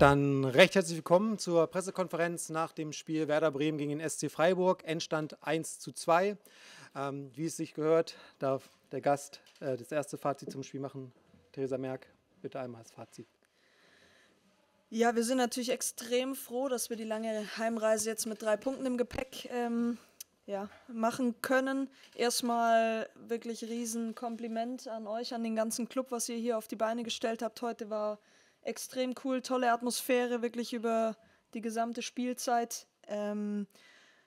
Dann recht herzlich willkommen zur Pressekonferenz nach dem Spiel Werder Bremen gegen den SC Freiburg. Endstand 1 zu 2. Ähm, wie es sich gehört, darf der Gast äh, das erste Fazit zum Spiel machen. Theresa Merck, bitte einmal das Fazit. Ja, wir sind natürlich extrem froh, dass wir die lange Heimreise jetzt mit drei Punkten im Gepäck ähm, ja, machen können. Erstmal wirklich riesen Kompliment an euch, an den ganzen Club, was ihr hier auf die Beine gestellt habt. Heute war extrem cool, tolle Atmosphäre, wirklich über die gesamte Spielzeit. Ähm,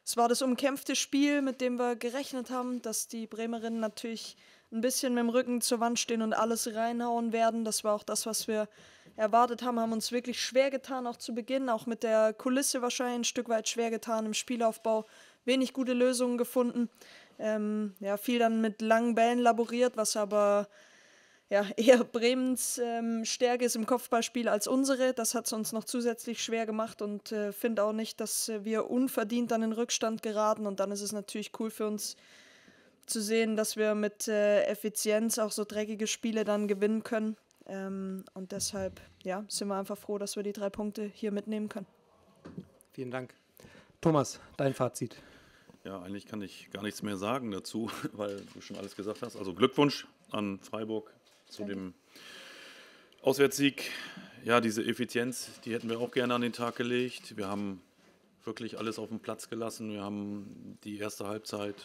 es war das umkämpfte Spiel, mit dem wir gerechnet haben, dass die Bremerinnen natürlich ein bisschen mit dem Rücken zur Wand stehen und alles reinhauen werden. Das war auch das, was wir erwartet haben, haben uns wirklich schwer getan, auch zu Beginn, auch mit der Kulisse wahrscheinlich ein Stück weit schwer getan im Spielaufbau. Wenig gute Lösungen gefunden. Ähm, ja, viel dann mit langen Bällen laboriert, was aber ja, eher Bremens ähm, Stärke ist im Kopfballspiel als unsere. Das hat es uns noch zusätzlich schwer gemacht und äh, finde auch nicht, dass äh, wir unverdient dann in Rückstand geraten. Und dann ist es natürlich cool für uns zu sehen, dass wir mit äh, Effizienz auch so dreckige Spiele dann gewinnen können. Ähm, und deshalb ja, sind wir einfach froh, dass wir die drei Punkte hier mitnehmen können. Vielen Dank. Thomas, dein Fazit. Ja, eigentlich kann ich gar nichts mehr sagen dazu, weil du schon alles gesagt hast. Also Glückwunsch an Freiburg, zu dem Auswärtssieg. Ja, diese Effizienz, die hätten wir auch gerne an den Tag gelegt. Wir haben wirklich alles auf den Platz gelassen. Wir haben die erste Halbzeit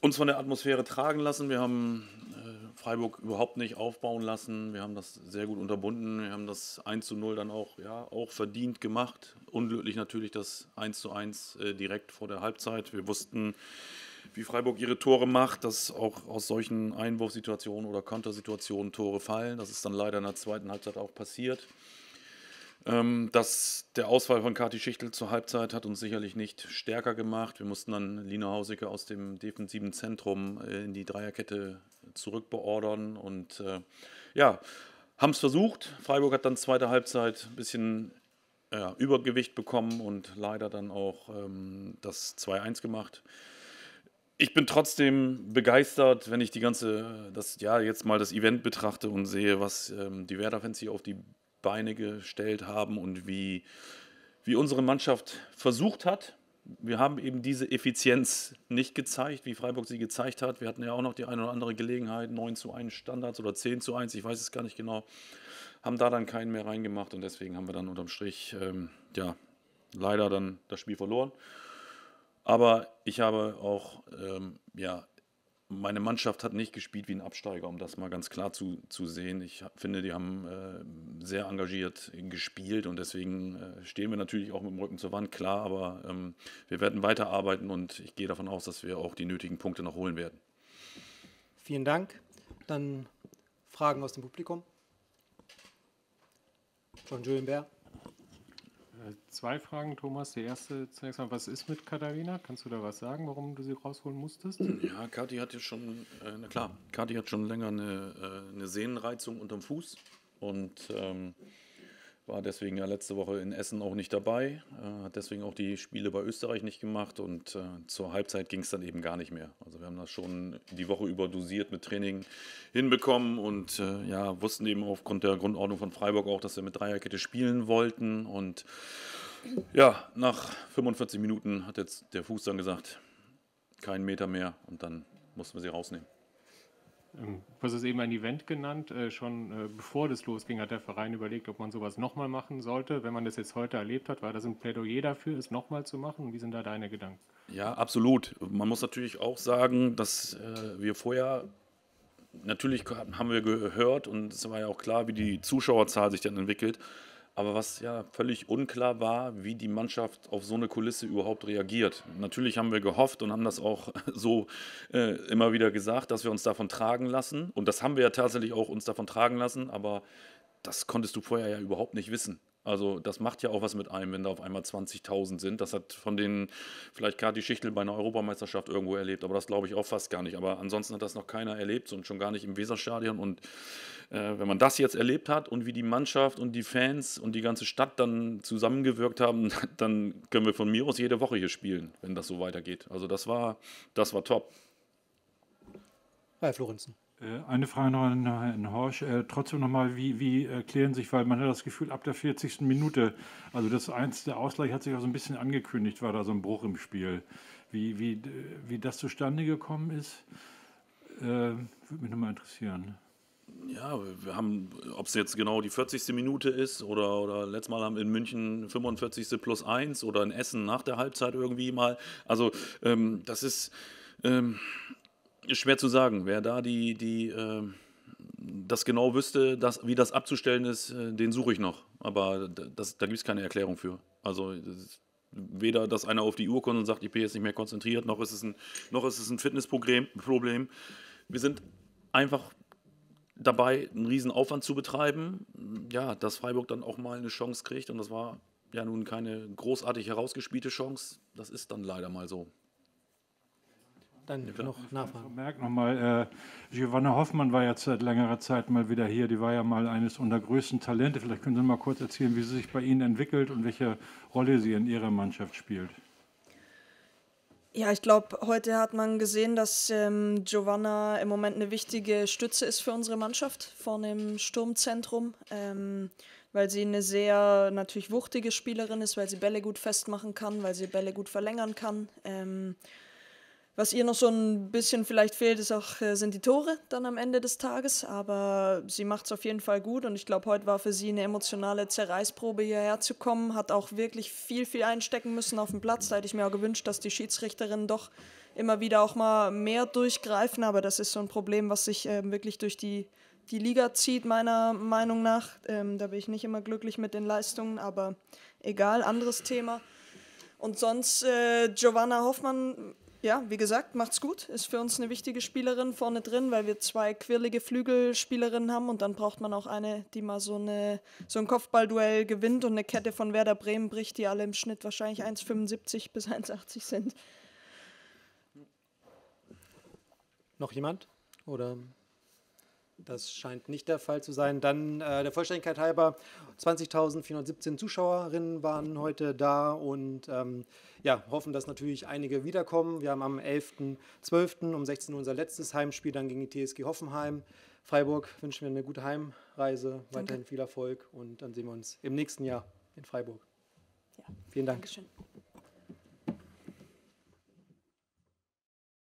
uns von der Atmosphäre tragen lassen. Wir haben äh, Freiburg überhaupt nicht aufbauen lassen. Wir haben das sehr gut unterbunden. Wir haben das 1 zu 0 dann auch, ja, auch verdient gemacht. Unglücklich natürlich das 1 zu 1 äh, direkt vor der Halbzeit. Wir wussten, wie Freiburg ihre Tore macht, dass auch aus solchen Einwurfsituationen oder Kontersituationen Tore fallen. Das ist dann leider in der zweiten Halbzeit auch passiert. Ähm, dass der Ausfall von Kati Schichtel zur Halbzeit hat uns sicherlich nicht stärker gemacht. Wir mussten dann Lina Hausicke aus dem defensiven Zentrum äh, in die Dreierkette zurückbeordern und äh, ja, haben es versucht. Freiburg hat dann zweite Halbzeit ein bisschen ja, Übergewicht bekommen und leider dann auch ähm, das 2-1 gemacht ich bin trotzdem begeistert, wenn ich die ganze, äh, das, ja, jetzt mal das Event betrachte und sehe, was ähm, die Werder-Fans hier auf die Beine gestellt haben und wie, wie unsere Mannschaft versucht hat. Wir haben eben diese Effizienz nicht gezeigt, wie Freiburg sie gezeigt hat. Wir hatten ja auch noch die eine oder andere Gelegenheit, 9 zu 1 Standards oder 10 zu 1, ich weiß es gar nicht genau. Haben da dann keinen mehr reingemacht und deswegen haben wir dann unterm Strich, ähm, ja, leider dann das Spiel verloren. Aber ich habe auch, ähm, ja, meine Mannschaft hat nicht gespielt wie ein Absteiger, um das mal ganz klar zu, zu sehen. Ich finde, die haben äh, sehr engagiert gespielt und deswegen äh, stehen wir natürlich auch mit dem Rücken zur Wand, klar, aber ähm, wir werden weiterarbeiten und ich gehe davon aus, dass wir auch die nötigen Punkte noch holen werden. Vielen Dank. Dann Fragen aus dem Publikum. John Julienberg. Äh, zwei Fragen, Thomas. Die erste zunächst mal, was ist mit Katharina? Kannst du da was sagen, warum du sie rausholen musstest? Ja, Kathi hat ja schon, äh, na klar, Kathi hat schon länger eine, äh, eine Sehnenreizung unterm Fuß und ähm, war deswegen ja letzte Woche in Essen auch nicht dabei, äh, hat deswegen auch die Spiele bei Österreich nicht gemacht und äh, zur Halbzeit ging es dann eben gar nicht mehr. Also wir haben das schon die Woche über dosiert mit Training hinbekommen und äh, ja, wussten eben aufgrund der Grundordnung von Freiburg auch, dass wir mit Dreierkette spielen wollten. Und ja, nach 45 Minuten hat jetzt der Fuß dann gesagt, keinen Meter mehr und dann mussten wir sie rausnehmen. Ähm, du hast es eben ein Event genannt. Äh, schon äh, bevor das losging, hat der Verein überlegt, ob man sowas nochmal machen sollte. Wenn man das jetzt heute erlebt hat, war das ein Plädoyer dafür, es nochmal zu machen? Wie sind da deine Gedanken? Ja, absolut. Man muss natürlich auch sagen, dass äh, wir vorher, natürlich haben wir gehört und es war ja auch klar, wie die Zuschauerzahl sich dann entwickelt. Aber was ja völlig unklar war, wie die Mannschaft auf so eine Kulisse überhaupt reagiert. Natürlich haben wir gehofft und haben das auch so äh, immer wieder gesagt, dass wir uns davon tragen lassen. Und das haben wir ja tatsächlich auch uns davon tragen lassen, aber das konntest du vorher ja überhaupt nicht wissen. Also das macht ja auch was mit einem, wenn da auf einmal 20.000 sind. Das hat von denen vielleicht gerade die Schichtel bei einer Europameisterschaft irgendwo erlebt, aber das glaube ich auch fast gar nicht. Aber ansonsten hat das noch keiner erlebt und schon gar nicht im Weserstadion. Und äh, wenn man das jetzt erlebt hat und wie die Mannschaft und die Fans und die ganze Stadt dann zusammengewirkt haben, dann können wir von mir aus jede Woche hier spielen, wenn das so weitergeht. Also das war, das war top. Herr Florenzen. Äh, eine Frage noch an Herrn äh, Horsch. Äh, trotzdem nochmal, wie, wie erklären äh, sich, weil man hat das Gefühl, ab der 40. Minute, also das eins, der Ausgleich hat sich auch so ein bisschen angekündigt, war da so ein Bruch im Spiel. Wie, wie, wie das zustande gekommen ist, äh, würde mich nochmal interessieren. Ja, wir haben, ob es jetzt genau die 40. Minute ist oder, oder letztes Mal haben in München 45. plus 1 oder in Essen nach der Halbzeit irgendwie mal. Also ähm, das ist... Ähm, Schwer zu sagen, wer da die, die äh, das genau wüsste, dass, wie das abzustellen ist, äh, den suche ich noch. Aber das, da gibt es keine Erklärung für. Also weder, dass einer auf die Uhr kommt und sagt, ich bin jetzt nicht mehr konzentriert, noch ist es ein, noch ist es ein Fitnessproblem. Problem. Wir sind einfach dabei, einen riesen Aufwand zu betreiben. Ja, dass Freiburg dann auch mal eine Chance kriegt und das war ja nun keine großartig herausgespielte Chance. Das ist dann leider mal so dann ja, noch nachfragen. Ich merke nochmal, äh, Giovanna Hoffmann war ja seit längerer Zeit mal wieder hier. Die war ja mal eines unserer größten Talente. Vielleicht können Sie mal kurz erzählen, wie sie sich bei Ihnen entwickelt und welche Rolle sie in Ihrer Mannschaft spielt. Ja, ich glaube, heute hat man gesehen, dass ähm, Giovanna im Moment eine wichtige Stütze ist für unsere Mannschaft vor dem Sturmzentrum, ähm, weil sie eine sehr natürlich wuchtige Spielerin ist, weil sie Bälle gut festmachen kann, weil sie Bälle gut verlängern kann. Ähm, was ihr noch so ein bisschen vielleicht fehlt, ist auch, äh, sind die Tore dann am Ende des Tages. Aber sie macht es auf jeden Fall gut und ich glaube, heute war für sie eine emotionale Zerreißprobe, hierher zu kommen. Hat auch wirklich viel, viel einstecken müssen auf dem Platz. Da hätte ich mir auch gewünscht, dass die Schiedsrichterinnen doch immer wieder auch mal mehr durchgreifen. Aber das ist so ein Problem, was sich äh, wirklich durch die, die Liga zieht, meiner Meinung nach. Ähm, da bin ich nicht immer glücklich mit den Leistungen, aber egal, anderes Thema. Und sonst, äh, Giovanna Hoffmann ja, wie gesagt, macht's gut. Ist für uns eine wichtige Spielerin vorne drin, weil wir zwei quirlige Flügelspielerinnen haben und dann braucht man auch eine, die mal so, eine, so ein Kopfballduell gewinnt und eine Kette von Werder Bremen bricht, die alle im Schnitt wahrscheinlich 1,75 bis 1,80 sind. Noch jemand? Oder das scheint nicht der Fall zu sein. Dann äh, der Vollständigkeit halber, 20.417 Zuschauerinnen waren heute da und ähm, ja, hoffen, dass natürlich einige wiederkommen. Wir haben am 11.12. um 16 Uhr unser letztes Heimspiel dann gegen die TSG Hoffenheim. Freiburg wünschen wir eine gute Heimreise, weiterhin viel Erfolg und dann sehen wir uns im nächsten Jahr in Freiburg. Ja. Vielen Dank. Dankeschön.